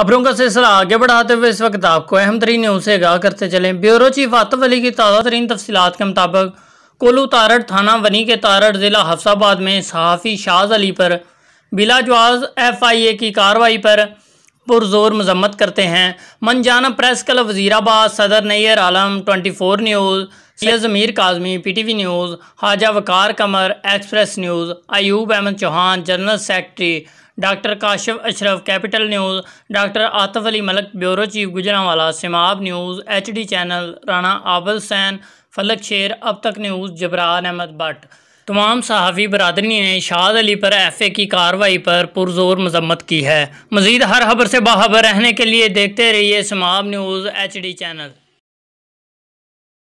खबरों का सिलसिला आगे बढ़ाते हुए इस वक्त आपको अहम तरीन न्यूज़ से आगाह करते चलें ब्यूरो चीफ आतफ अली की ताज़ा तरीन तफसीत के मुताबिक कोलू तारड़ थाना वनी के तारड़ ज़िला हफ्साबाद में सहाफ़ी शाज अली पर बिलाजवाज एफ आई ए की कार्रवाई पर पुरजोर मजम्मत करते हैं मनजाना प्रेस क्लब वजीराबाद सदर Nayyar Alam twenty four news Syed Zameer Kazmi P T V news हाजा Waqar Qamar Express news Ayub Ahmed Chauhan general secretary doctor Kashif Ashraf Capital news doctor Atif Ali Malik bureau chief Gujranwala Simab news H D channel Rana आबल सैन फलक शेर अब तक न्यूज़ जबरान अहमद भट्ट तमाम सहाफ़ी बरदरी ने शाद अली पर एफ़ ए की कार्रवाई पर पुरजोर मजम्मत की है मज़ीद हर खबर से बाबर रहने के लिए देखते रहिए Samab news H D channel